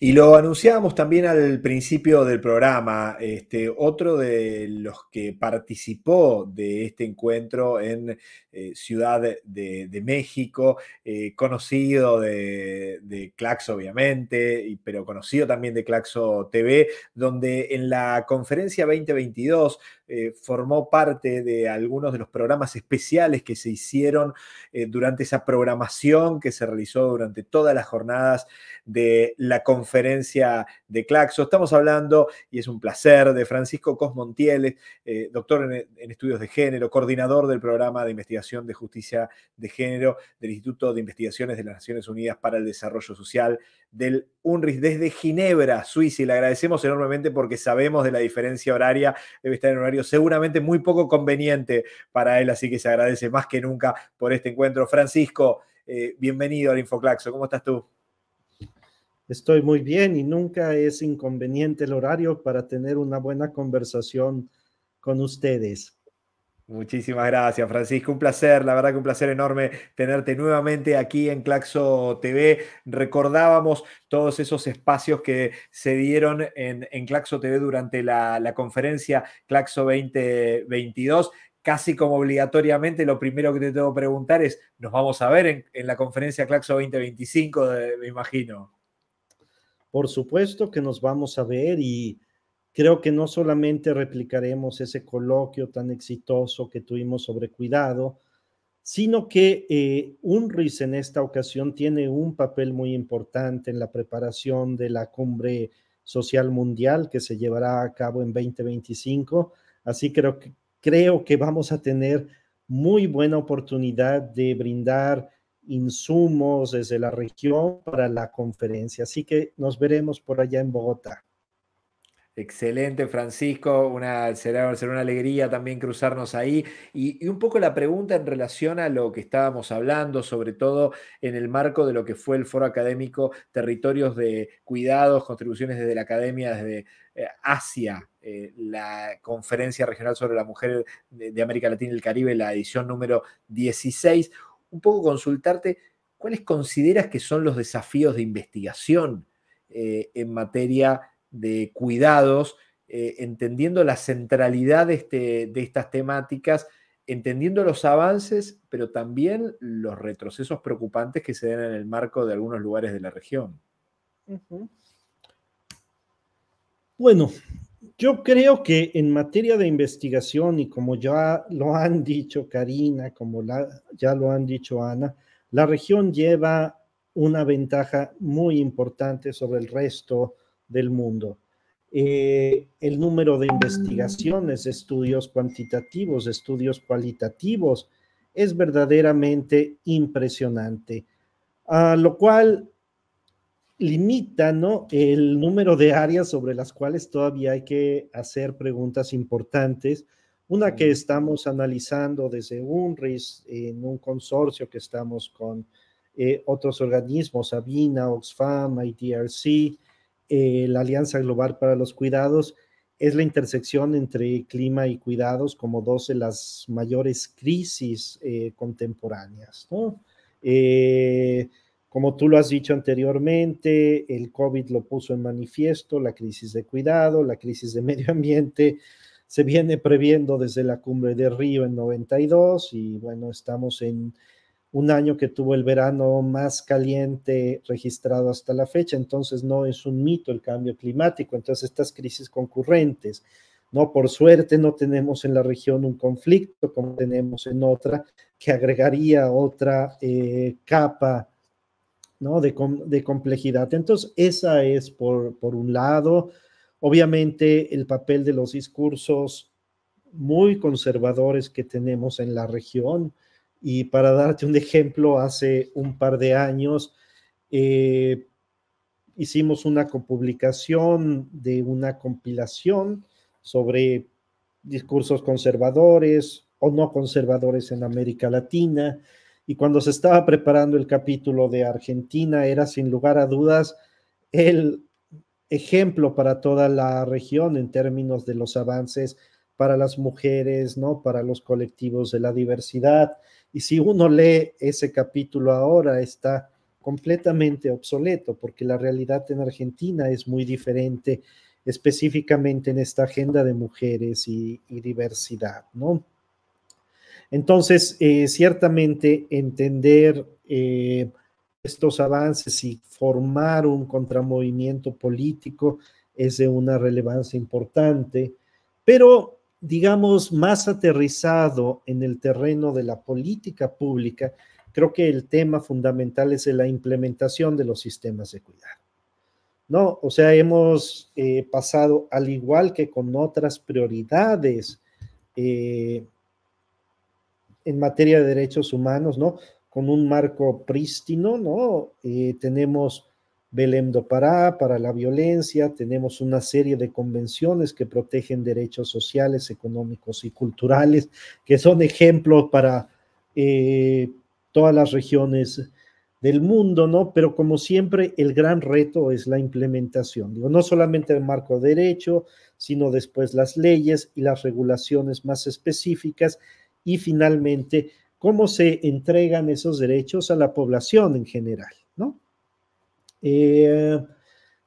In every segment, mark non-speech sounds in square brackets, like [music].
Y lo anunciábamos también al principio del programa, este, otro de los que participó de este encuentro en eh, Ciudad de, México, eh, conocido de, de, Claxo obviamente, pero conocido también de Claxo TV, donde en la conferencia 2022 eh, formó parte de algunos de los programas especiales que se hicieron eh, durante esa programación que se realizó durante todas las jornadas de la conferencia de Claxo. Estamos hablando, y es un placer, de Francisco Cosmontieles, eh, doctor en, estudios de género, coordinador del programa de investigación de justicia de género del Instituto de Investigaciones de las Naciones Unidas para el Desarrollo Social del UNRIS desde Ginebra, Suiza, y le agradecemos enormemente porque sabemos de la diferencia horaria, debe estar en horario seguramente muy poco conveniente para él, así que se agradece más que nunca por este encuentro. Francisco, eh, bienvenido al Infoclaxo, ¿cómo estás tú? Estoy muy bien y nunca es inconveniente el horario para tener una buena conversación con ustedes. Muchísimas gracias, Francisco. Un placer, la verdad que un placer enorme tenerte nuevamente aquí en Claxo TV. Recordábamos todos esos espacios que se dieron en, en Claxo TV durante la, conferencia Claxo 2022 casi como obligatoriamente, lo primero que te tengo que preguntar es, ¿nos vamos a ver en, la conferencia Claxo 2025, me imagino? Por supuesto que nos vamos a ver y Creo que no solamente replicaremos ese coloquio tan exitoso que tuvimos sobre cuidado, sino que eh, UNRIS en esta ocasión tiene un papel muy importante en la preparación de la cumbre social mundial que se llevará a cabo en 2025. Así creo que, creo que vamos a tener muy buena oportunidad de brindar insumos desde la región para la conferencia. Así que nos veremos por allá en Bogotá. Excelente, Francisco. Una, será, una alegría también cruzarnos ahí. Y, un poco la pregunta en relación a lo que estábamos hablando, sobre todo en el marco de lo que fue el foro académico Territorios de Cuidados, contribuciones desde la academia, desde eh, Asia, eh, la conferencia regional sobre la mujer de, América Latina y el Caribe, la edición número 16. Un poco consultarte, ¿cuáles consideras que son los desafíos de investigación eh, en materia de cuidados, eh, entendiendo la centralidad este, de, estas temáticas, entendiendo los avances, pero también los retrocesos preocupantes que se dan en el marco de algunos lugares de la región. Bueno, yo creo que en materia de investigación, y como ya lo han dicho Karina, como la, ya lo han dicho Ana, la región lleva una ventaja muy importante sobre el resto del mundo. Eh, el número de investigaciones, estudios cuantitativos, estudios cualitativos, es verdaderamente impresionante, a lo cual limita el número de áreas sobre las cuales todavía hay que hacer preguntas importantes. Una que estamos analizando desde UNRIS en un consorcio que estamos con eh, otros organismos, Avina, Oxfam, IDRC, eh, la Alianza Global para los Cuidados es la intersección entre clima y cuidados como dos de las mayores crisis eh, contemporáneas. Eh, como tú lo has dicho anteriormente, el COVID lo puso en manifiesto, la crisis de cuidado, la crisis de [laughs] medio ambiente, se viene previendo desde la cumbre de Río en 92 y bueno, estamos en un año que tuvo el verano más caliente registrado hasta la fecha. Entonces no es un mito el cambio climático. Entonces estas crisis concurrentes, ¿no? Por suerte no tenemos en la región un conflicto como tenemos en otra, que agregaría otra eh, capa, ¿no? De, complejidad. Entonces esa es por, por un lado. Obviamente el papel de los discursos muy conservadores que tenemos en la región, y para darte un ejemplo, hace un par de años eh, hicimos una copublicación de una compilación sobre discursos conservadores o no conservadores en América Latina. Y cuando se estaba preparando el capítulo de Argentina, era sin lugar a dudas el ejemplo para toda la región en términos de los avances para las mujeres, ¿no? Para los colectivos de la diversidad. Y si uno lee ese capítulo ahora, está completamente obsoleto, porque la realidad en Argentina es muy diferente, específicamente en esta agenda de mujeres y, diversidad, ¿no? Entonces, eh, ciertamente entender eh, estos avances y formar un contramovimiento político es de una relevancia importante, pero digamos, más aterrizado en el terreno de la política pública, creo que el tema fundamental es la implementación de los sistemas de cuidado. ¿no? O sea, hemos eh, pasado, al igual que con otras prioridades eh, en materia de derechos humanos, ¿no? Con un marco prístino, ¿no? Eh, tenemos Belém do Pará para la violencia, tenemos una serie de convenciones que protegen derechos sociales, económicos y culturales, que son ejemplos para eh, todas las regiones del mundo, ¿no? Pero como siempre, el gran reto es la implementación, digo, no solamente el marco de derecho, sino después las leyes y las regulaciones más específicas y finalmente cómo se entregan esos derechos a la población en general. Eh,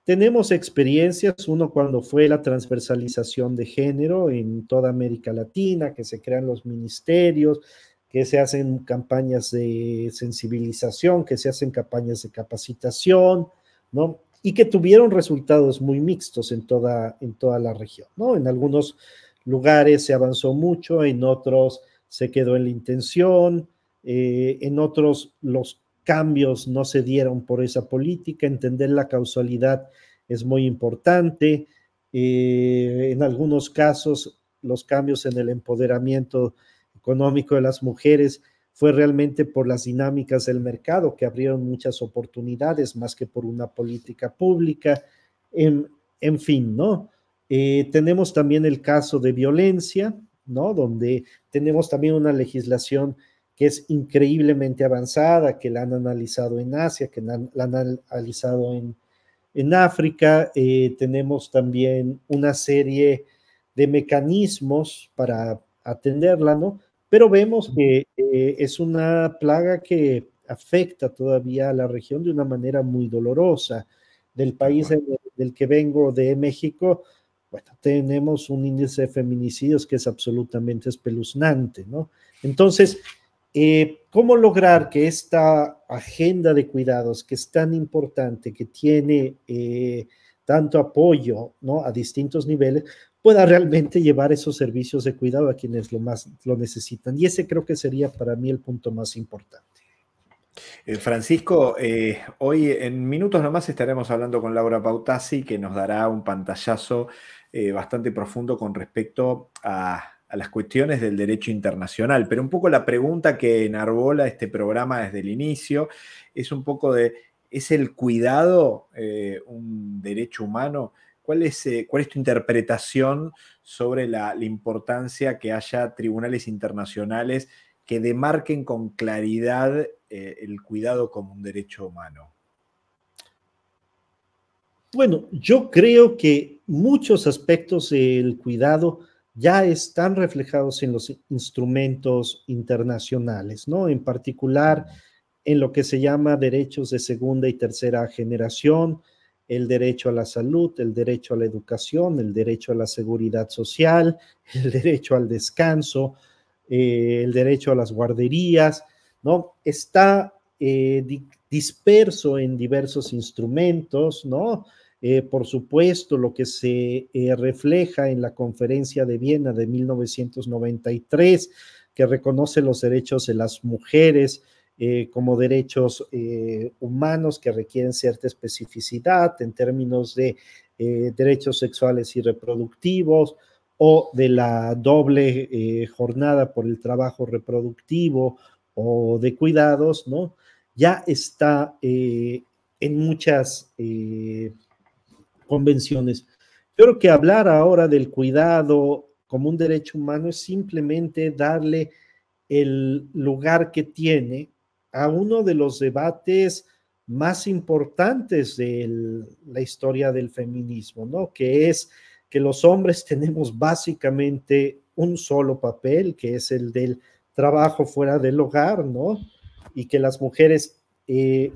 tenemos experiencias, uno cuando fue la transversalización de género en toda América Latina, que se crean los ministerios, que se hacen campañas de sensibilización, que se hacen campañas de capacitación, ¿no? Y que tuvieron resultados muy mixtos en toda, en toda la región, ¿no? En algunos lugares se avanzó mucho, en otros se quedó en la intención, eh, en otros los cambios no se dieron por esa política, entender la causalidad es muy importante. Eh, en algunos casos, los cambios en el empoderamiento económico de las mujeres fue realmente por las dinámicas del mercado que abrieron muchas oportunidades más que por una política pública. En, fin, ¿no? Eh, tenemos también el caso de violencia, ¿no? Donde tenemos también una legislación que es increíblemente avanzada, que la han analizado en Asia, que la, han analizado en, África. Eh, tenemos también una serie de mecanismos para atenderla, ¿no? Pero vemos que eh, es una plaga que afecta todavía a la región de una manera muy dolorosa. Del país del que vengo, de México, bueno, tenemos un índice de feminicidios que es absolutamente espeluznante, ¿no? Entonces, eh, ¿Cómo lograr que esta agenda de cuidados, que es tan importante, que tiene eh, tanto apoyo ¿no? a distintos niveles, pueda realmente llevar esos servicios de cuidado a quienes lo más lo necesitan. Y ese creo que sería para mí el punto más importante. Eh, Francisco, hoy en minutos nomás estaremos hablando con Laura Pautasi, que nos dará un pantallazo bastante profundo con respecto a a las cuestiones del derecho internacional. Pero un poco la pregunta que enarbola este programa desde el inicio es un poco de, ¿es el cuidado eh, un derecho humano? ¿Cuál es, eh, ¿Cuál es, tu interpretación sobre la, la, importancia que haya tribunales internacionales que demarquen con claridad eh, el cuidado como un derecho humano? Bueno, yo creo que muchos aspectos del cuidado ya están reflejados en los instrumentos internacionales, ¿no? En particular en lo que se llama derechos de segunda y tercera generación, el derecho a la salud, el derecho a la educación, el derecho a la seguridad social, [laughs] el derecho al descanso, eh, el derecho a las guarderías, ¿no? Está eh, disperso en diversos instrumentos, ¿no? Eh, por supuesto, lo que se eh, refleja en la conferencia de Viena de 1993, que reconoce los derechos de las mujeres eh, como derechos humanos que requieren cierta especificidad en términos de derechos sexuales y reproductivos o de la doble jornada por el trabajo reproductivo o de cuidados, ¿no? Ya está en muchas convenciones. Yo creo que hablar ahora del cuidado como un derecho humano es simplemente darle el lugar que tiene a uno de los debates más importantes de la historia del feminismo, ¿no? Que es que los hombres [laughs] tenemos básicamente un solo papel, que es el del trabajo fuera del hogar, ¿no? Y que las mujeres eh,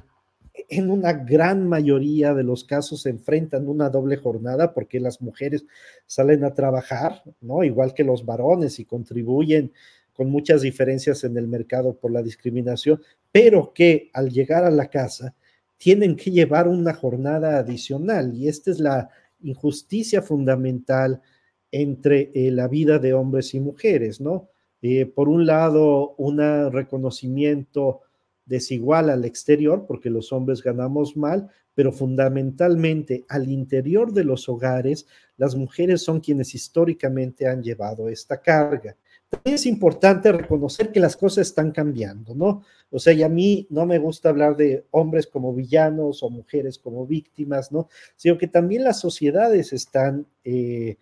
en una gran mayoría de los casos se enfrentan una doble jornada porque las mujeres salen a trabajar, ¿no? Igual que los varones y contribuyen con muchas diferencias en el mercado por la discriminación, pero que al llegar a la casa tienen que llevar una jornada adicional y esta es la injusticia fundamental entre eh, la vida de hombres y mujeres, ¿no? Eh, por un lado, un reconocimiento desigual al exterior, porque los hombres ganamos mal, pero fundamentalmente al interior de los hogares, las mujeres son quienes históricamente han llevado esta carga. También es importante reconocer que las cosas están cambiando, ¿no? O sea, y a mí no me gusta hablar de hombres como villanos o mujeres como víctimas, ¿no? Sino que también las sociedades están eh,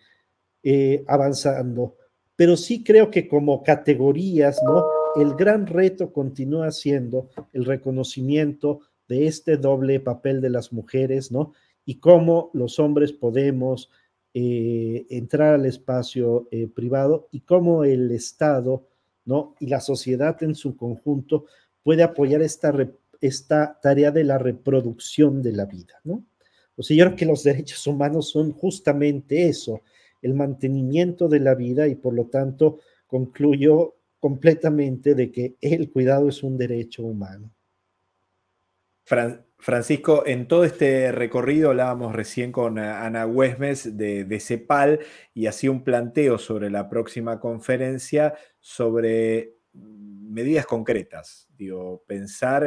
eh, avanzando, pero sí creo que como categorías, ¿no? el gran reto continúa siendo el reconocimiento de este doble papel de las mujeres, ¿no? Y cómo los hombres podemos eh, entrar al espacio eh, privado y cómo el Estado, ¿no? Y la sociedad en su conjunto puede apoyar esta, esta tarea de la reproducción de la vida, ¿no? O sea, yo creo que los derechos humanos son justamente eso, el mantenimiento de la vida y por lo tanto concluyo completamente de que el cuidado es un derecho humano. Francisco, en todo este recorrido hablábamos recién con eh, Ana Huesmes de, CEPAL y hacía un planteo sobre la próxima conferencia sobre medidas concretas, digo, pensar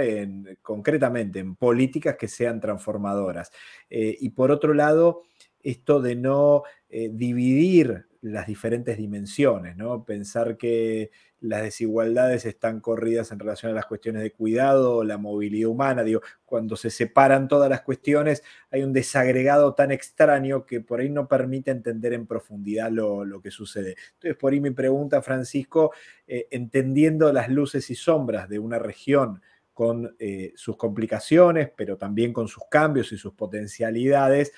concretamente en políticas que sean transformadoras. Eh, y por otro lado, esto de no eh, dividir las diferentes dimensiones, ¿no? Pensar que las desigualdades están corridas en relación a las cuestiones de cuidado, la movilidad humana, digo, cuando se separan todas las cuestiones hay un desagregado tan extraño que por ahí no permite entender en profundidad lo, que sucede. Entonces, por ahí mi pregunta, Francisco, eh, entendiendo las luces y sombras de una región con eh, sus complicaciones, pero también con sus cambios y sus potencialidades,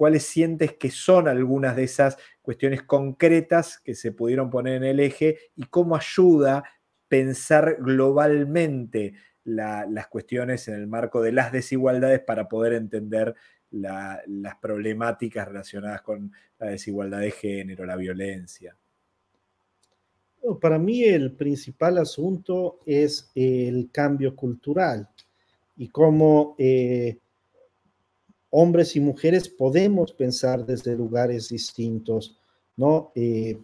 ¿Cuáles sientes que son algunas de esas cuestiones concretas que se pudieron poner en el eje y cómo ayuda pensar globalmente las cuestiones en el marco de las desigualdades para poder entender las problemáticas relacionadas con la desigualdad de género, la violencia? Para mí el principal asunto es el cambio cultural y cómo eh, hombres y mujeres podemos pensar desde lugares distintos, ¿no? Eh,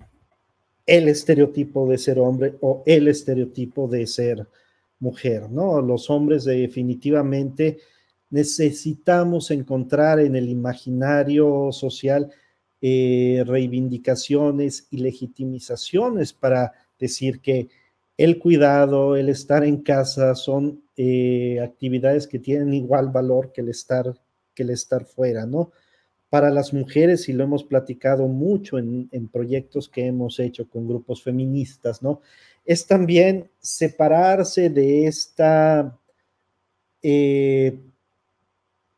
el estereotipo de ser hombre o el estereotipo de ser mujer, ¿no? Los hombres definitivamente necesitamos encontrar en el imaginario social eh, reivindicaciones y legitimizaciones para decir que el cuidado, el estar en casa son eh, actividades que tienen igual valor que el estar que el estar fuera, ¿no? Para las mujeres, y lo hemos platicado mucho en, proyectos que hemos hecho con grupos feministas, ¿no? Es también separarse de esta eh,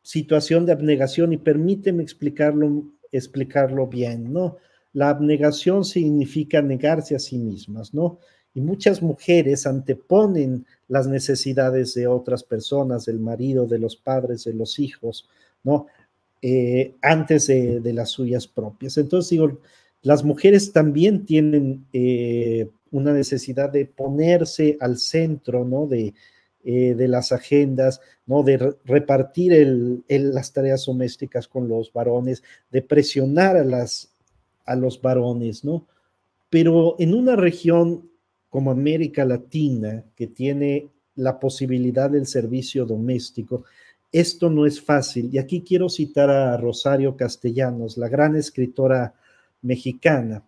situación de abnegación, y permíteme explicarlo, explicarlo bien, ¿no? La abnegación significa negarse a sí mismas, ¿no? Y muchas mujeres anteponen las necesidades de otras personas, del marido, de los padres, de los hijos, ¿no? Eh, antes de, las suyas propias. Entonces, digo, las mujeres también tienen eh, una necesidad de ponerse al centro, eh, De, las agendas, ¿no? De repartir las tareas domésticas con los varones, de presionar a, los varones, ¿no? Pero en una región como América Latina, que tiene la posibilidad del servicio doméstico, esto no es fácil. Y aquí quiero citar a Rosario Castellanos, la gran escritora mexicana,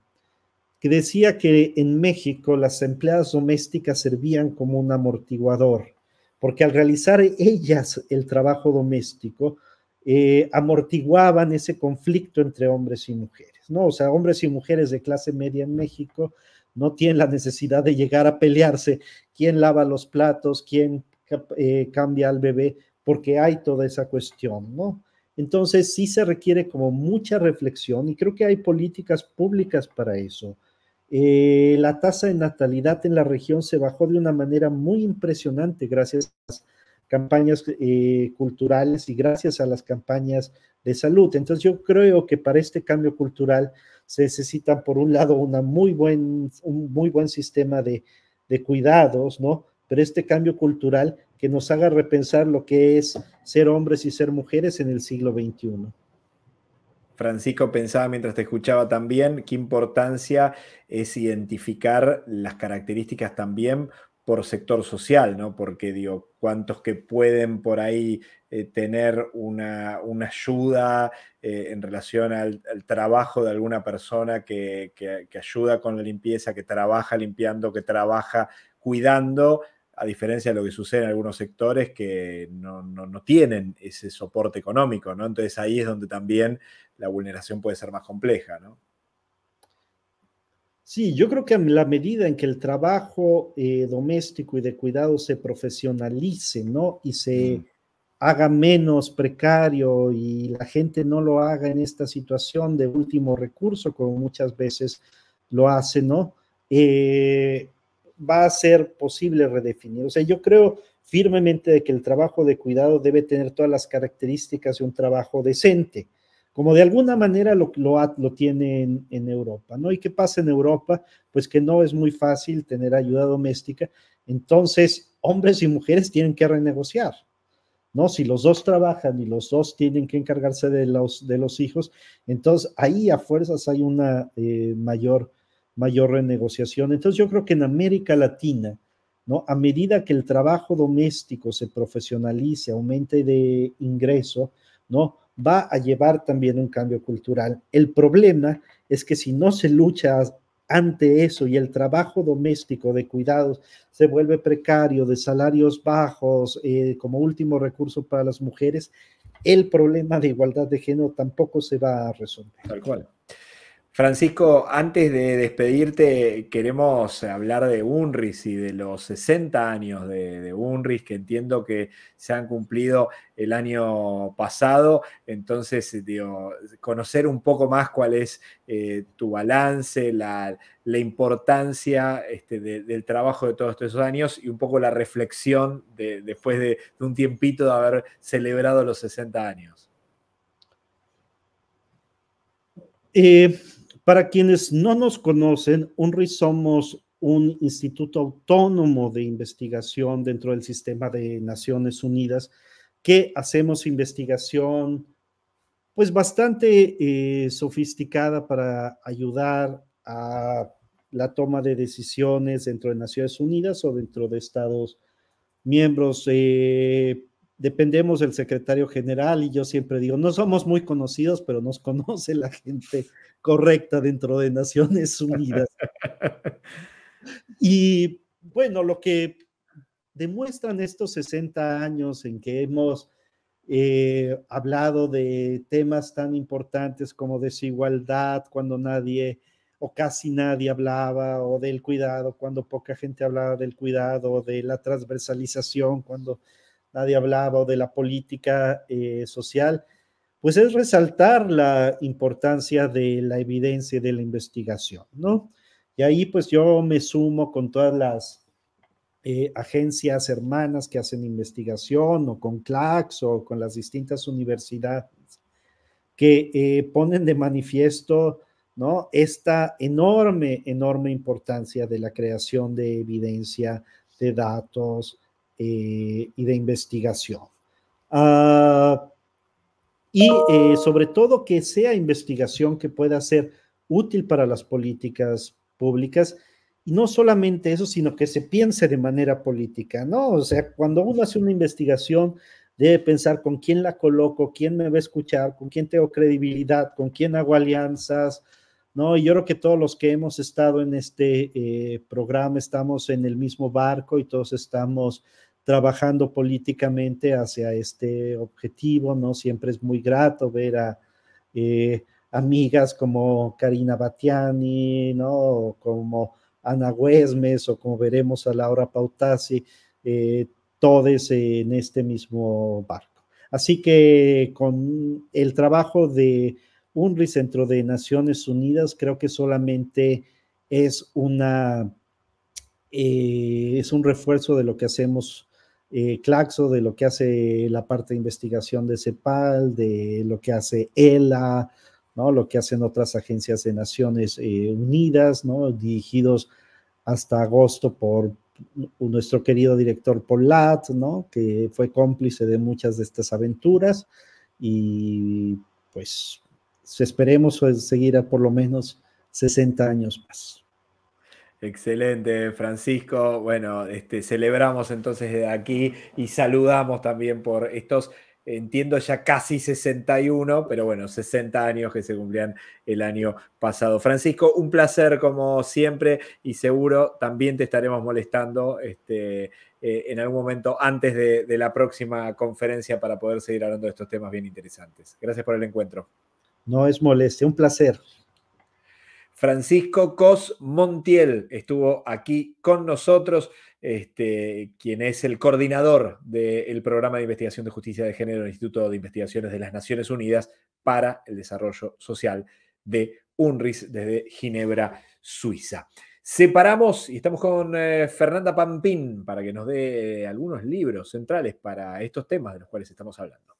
que decía que en México las empleadas domésticas servían como un amortiguador, porque al realizar ellas el trabajo doméstico, eh, amortiguaban ese conflicto entre hombres y mujeres, ¿no? O sea, hombres y mujeres de clase media en México no tienen la necesidad de llegar a pelearse quién lava los platos, quién eh, cambia al bebé, porque hay toda esa cuestión, ¿no? Entonces sí se requiere como mucha reflexión y creo que hay políticas públicas para eso. Eh, la tasa de natalidad en la región se bajó de una manera muy impresionante gracias a las campañas eh, culturales y gracias a las campañas de salud. Entonces yo creo que para este cambio cultural se necesita, por un lado, muy buen, un muy buen sistema de, de cuidados, ¿no? Pero este cambio cultural que nos haga repensar lo que es ser hombres y ser mujeres en el siglo XXI. Francisco pensaba mientras te escuchaba también qué importancia es identificar las características también por sector social, ¿no? Porque digo, cuántos que pueden por ahí eh, tener una, ayuda eh, en relación al, trabajo de alguna persona que ayuda con la limpieza, que trabaja limpiando, que trabaja cuidando, a diferencia de lo que sucede en algunos sectores que no, tienen ese soporte económico, ¿no? Entonces ahí es donde también la vulneración puede ser más compleja, ¿no? Sí, yo creo que a la medida en que el trabajo eh, doméstico y de cuidado se profesionalice, ¿no? Y se mm. haga menos precario y la gente no lo haga en esta situación de último recurso, como muchas veces lo hace, ¿no? Eh, va a ser posible redefinir. O sea, yo creo firmemente de que el trabajo de cuidado debe tener todas las características de un trabajo decente, como de alguna manera lo, lo, tiene en, Europa, ¿no? ¿Y qué pasa en Europa? Pues que no es muy fácil tener ayuda doméstica, entonces hombres y mujeres tienen que renegociar, ¿no? Si los dos trabajan y los dos tienen que encargarse de los, de los hijos, entonces ahí a fuerzas hay una eh, mayor mayor renegociación. Entonces yo creo que en América Latina, ¿no? A medida que el trabajo doméstico se profesionalice, aumente de ingreso, ¿no? Va a llevar también un cambio cultural. El problema es que si no se lucha ante eso y el trabajo doméstico de cuidados se vuelve precario, de salarios bajos, eh, como último recurso para las mujeres, el problema de igualdad de género tampoco se va a resolver. Tal cual. Francisco, antes de despedirte, queremos hablar de Unris y de los 60 años de, de, Unris, que entiendo que se han cumplido el año pasado. Entonces, conocer un poco más cuál es eh, tu balance, la, importancia este, del trabajo de todos estos años y un poco la reflexión después de un tiempito de haber celebrado los 60 años. Eh, para quienes no nos conocen, UNRI somos un instituto autónomo de investigación dentro del sistema de Naciones Unidas que hacemos investigación pues bastante eh, sofisticada para ayudar a la toma de decisiones dentro de Naciones Unidas o dentro de Estados miembros. Eh, dependemos del secretario general y yo siempre digo, no somos muy conocidos, pero nos conoce la gente correcta dentro de Naciones Unidas. [laughs] y bueno, lo que demuestran estos 60 años en que hemos eh, hablado de temas tan importantes como desigualdad, cuando nadie o casi nadie hablaba, o del cuidado, cuando poca gente hablaba del cuidado, de la transversalización, cuando nadie hablaba de la política eh, social, pues es resaltar la importancia de la evidencia y de la investigación, ¿no? Y ahí pues yo me sumo con todas las eh, agencias hermanas que hacen investigación o con CLACS o con las distintas universidades que eh, ponen de manifiesto ¿no? esta enorme, enorme importancia de la creación de evidencia, de datos, eh, y de investigación. Ah, y eh, sobre todo que sea investigación que pueda ser útil para las políticas públicas. Y no solamente eso, sino que se piense de manera política, ¿no? O sea, cuando uno hace una investigación, debe pensar con quién la coloco, quién me va a escuchar, con quién tengo credibilidad, con quién hago alianzas, ¿no? Y yo creo que todos los que hemos estado en este eh, programa estamos en el mismo barco y todos estamos trabajando políticamente hacia este objetivo, ¿no? Siempre es muy grato ver a eh, amigas como Karina Batiani, ¿no? como Ana Huesmes o como veremos a Laura Pautasi, eh, todos en este mismo barco. Así que con el trabajo de UNRI Centro de Naciones Unidas, creo que solamente es una... Eh, es un refuerzo de lo que hacemos eh, Claxo, de lo que hace la parte de investigación de CEPAL, de lo que hace ELA, ¿no? lo que hacen otras agencias de Naciones eh, Unidas, ¿no? dirigidos hasta agosto por nuestro querido director Polat, ¿no? que fue cómplice de muchas de estas aventuras y pues esperemos pues, seguir por lo menos 60 años más. Excelente, Francisco. Bueno, este, celebramos entonces de aquí y saludamos también por estos, entiendo ya casi 61, pero bueno, 60 años que se cumplían el año pasado. Francisco, un placer como siempre y seguro también te estaremos molestando este, eh, en algún momento antes de, de la próxima conferencia para poder seguir hablando de estos temas bien interesantes. Gracias por el encuentro. No es molestia, un placer. Francisco Cos Montiel estuvo aquí con nosotros, este, quien es el coordinador del programa de investigación de justicia de género del Instituto de Investigaciones de las Naciones Unidas para el Desarrollo Social de UNRIS desde Ginebra, Suiza. Separamos y estamos con eh, Fernanda Pampín para que nos dé algunos libros centrales para estos temas de los cuales estamos hablando.